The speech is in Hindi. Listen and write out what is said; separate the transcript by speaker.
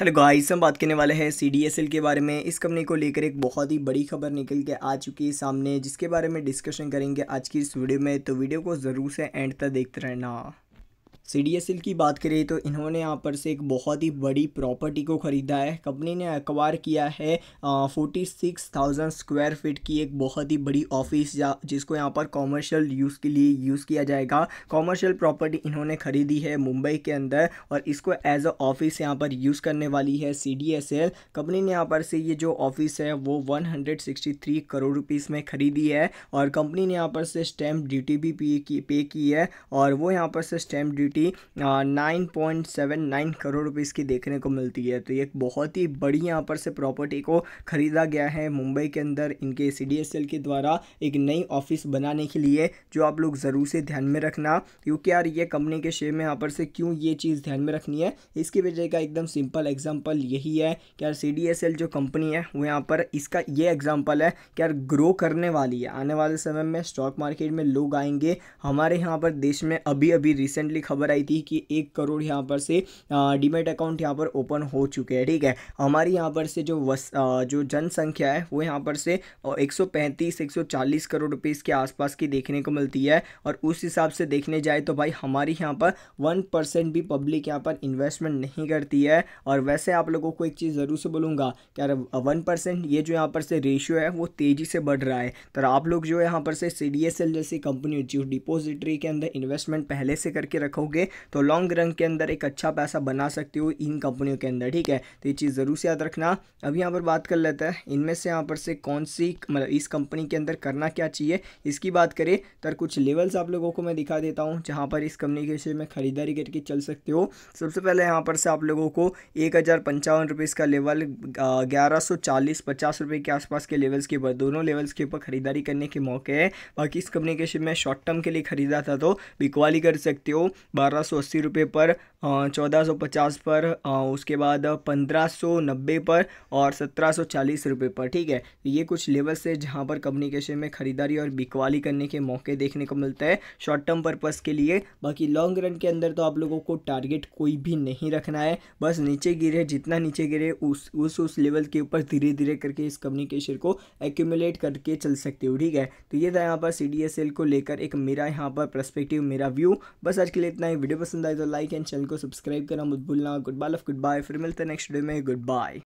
Speaker 1: हेलो गाइस हम बात करने वाले हैं सी डी एस एल के बारे में इस कंपनी को लेकर एक बहुत ही बड़ी खबर निकल के आ चुकी है सामने जिसके बारे में डिस्कशन करेंगे आज की इस वीडियो में तो वीडियो को ज़रूर से एंड तक देखते रहना सी डी एस एल की बात करें तो इन्होंने यहाँ पर से एक बहुत ही बड़ी प्रॉपर्टी को ख़रीदा है कंपनी ने एक्वायर किया है forty six thousand square feet की एक बहुत ही बड़ी ऑफिस जिसको यहाँ पर कॉमर्शियल यूज़ के लिए यूज़ किया जाएगा कॉमर्शियल प्रॉपर्टी इन्होंने ख़रीदी है मुंबई के अंदर और इसको एज अ ऑफिस यहाँ पर यूज़ करने वाली है C D S L company ने यहाँ पर से ये जो ऑफिस है वो one hundred sixty three crore rupees में ख़रीदी है और कंपनी ने यहाँ पर से स्टैम्प ड्यूटी भी पे की है और वो यहाँ पर से stamp duty quantity nine point seven nine crore रुपये की देखने को मिलती है तो ये एक बहुत ही बड़ी यहाँ पर से प्रॉपर्टी को ख़रीदा गया है मुंबई के अंदर इनके सी के द्वारा एक नई ऑफिस बनाने के लिए जो आप लोग ज़रूर से ध्यान में रखना क्योंकि यार ये कंपनी के शेयर में यहाँ पर से क्यों ये चीज़ ध्यान में रखनी है इसकी वजह का एकदम सिंपल एग्जाम्पल यही है कि यार सी जो कंपनी है वो यहाँ पर इसका ये एग्जाम्पल है कि यार ग्रो करने वाली है आने वाले समय में स्टॉक मार्केट में लोग आएंगे हमारे यहाँ पर देश में अभी अभी रिसेंटली खबर खबर आई थी कि एक करोड़ यहाँ पर से डीमेट अकाउंट यहाँ पर ओपन हो चुके हैं ठीक है हमारी यहाँ पर से जो वस आ, जो जनसंख्या है वो यहाँ पर से एक सौ करोड़ रुपये इसके आसपास की देखने को मिलती है और उस हिसाब से देखने जाए तो भाई हमारी यहाँ पर वन परसेंट भी पब्लिक यहाँ पर इन्वेस्टमेंट नहीं करती है और वैसे आप लोगों को एक चीज़ ज़रूर से बोलूँगा अरे वन परसेंट ये जो यहाँ पर से रेशियो है वो तेज़ी से बढ़ रहा है तो आप लोग जो यहाँ पर से सी जैसी कंपनी जो डिपोजिटरी के अंदर इन्वेस्टमेंट पहले से करके रखोगे ओके तो लॉन्ग रन के अंदर एक अच्छा पैसा बना सकते हो इन कंपनियों के अंदर ठीक है तो ये चीज़ ज़रूर से याद रखना अब यहाँ पर बात कर लेते हैं इनमें से यहाँ पर से कौन सी मतलब इस कंपनी के अंदर करना क्या चाहिए इसकी बात करें तो कुछ लेवल्स आप लोगों को मैं दिखा देता हूँ जहाँ पर इस कंपनी के शेयर में ख़रीदारी करके चल सकते हो सबसे पहले यहाँ पर से आप लोगों को एक हज़ार पंचावन रुपये इसका लेवल ग्यारह सौ चालीस पचास रुपये के आसपास के लेवल्स के ऊपर दोनों लेवल्स के ऊपर खरीदारी करने के मौके हैं बाकी इस कंपनी के शेयर में शॉर्ट टर्म के लिए खरीदा था तो बिकवाली कर सकते हो बारह सौ अस्सी रुपये पर 1450 पर उसके बाद 1590 पर और 1740 रुपए पर ठीक है तो ये कुछ लेवल्स है जहाँ पर कम्युनिकेशन में ख़रीदारी और बिकवाली करने के मौके देखने को मिलता है शॉर्ट टर्म पर्पज़ के लिए बाकी लॉन्ग रन के अंदर तो आप लोगों को टारगेट कोई भी नहीं रखना है बस नीचे गिरे जितना नीचे गिरे उस उस उस लेवल के ऊपर धीरे धीरे करके इस कम्युनिकेशन को एक्यूमुलेट करके चल सकते हो ठीक है तो ये था यहाँ पर सी को लेकर एक मेरा यहाँ पर प्रस्पेक्टिव मेरा व्यू बस आज के लिए इतना ही वीडियो पसंद आए तो लाइक एंड चैनल को सब्सक्राइब करना मत भूलना good bye love good bye फिर मिलते हैं नेक्स्ट डे में गुड बाय